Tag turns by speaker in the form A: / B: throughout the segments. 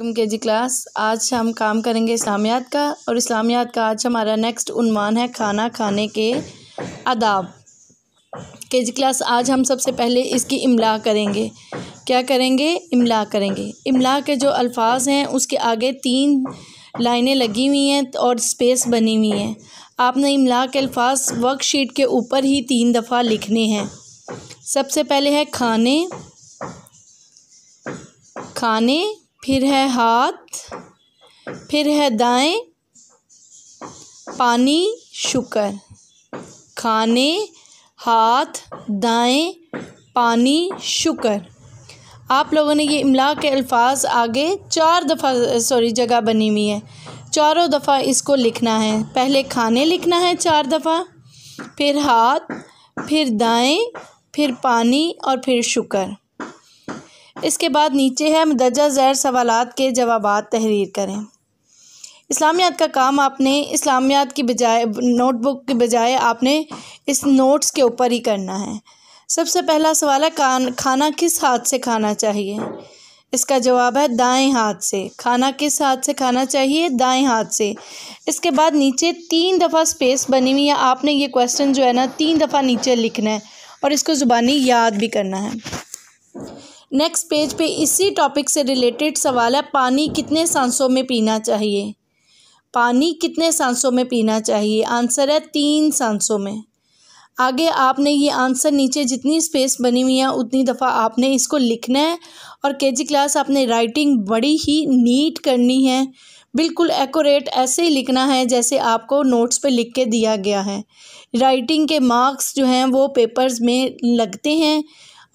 A: welcome के जी class आज हम काम करेंगे इस्लामियात का और इस्लामियात का आज हमारा नेक्स्ट उन्वान है खाना खाने के आदाब के जी क्लास आज हम सबसे पहले इसकी इमला करेंगे क्या करेंगे इमला करेंगे इमला के जो अल्फाज हैं उसके आगे तीन लाइनें लगी हुई हैं और स्पेस बनी हुई हैं आपने इमला के अल्फाज वर्कशीट के ऊपर ही तीन दफ़ा लिखने हैं सबसे पहले है खाने खाने फिर है हाथ फिर है दाएं पानी शुकर खाने हाथ दाएं पानी शुकर आप लोगों ने ये इमला के अल्फाज आगे चार दफ़ा सॉरी जगह बनी हुई है चारों दफ़ा इसको लिखना है पहले खाने लिखना है चार दफ़ा फिर हाथ फिर दाएं फिर पानी और फिर शुक्र इसके बाद नीचे है मदरजा जैर सवाल के जवाब तहरीर करें इस्लामियात का काम आपने इस्लामियात की बजाय नोटबुक के बजाय आपने इस नोट्स के ऊपर ही करना है सबसे पहला सवाल है कान खाना किस हाथ से खाना चाहिए इसका जवाब है दाएं हाथ से खाना किस हाथ से खाना चाहिए दाएं हाथ से इसके बाद नीचे तीन दफ़ा स्पेस बनी हुई है आपने ये क्वेश्चन जो है ना तीन दफ़ा नीचे लिखना है और इसको ज़ुबानी याद भी करना है नेक्स्ट पेज पे इसी टॉपिक से रिलेटेड सवाल है पानी कितने सांसों में पीना चाहिए पानी कितने सांसों में पीना चाहिए आंसर है तीन सांसों में आगे आपने ये आंसर नीचे जितनी स्पेस बनी हुई है उतनी दफ़ा आपने इसको लिखना है और केजी क्लास आपने राइटिंग बड़ी ही नीट करनी है बिल्कुल एकोरेट ऐसे ही लिखना है जैसे आपको नोट्स पे लिख के दिया गया है राइटिंग के मार्क्स जो हैं वो पेपर्स में लगते हैं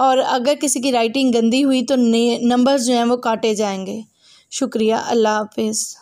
A: और अगर किसी की राइटिंग गंदी हुई तो नंबर्स जो हैं वो काटे जाएंगे शुक्रिया अल्लाह हाफ़िज़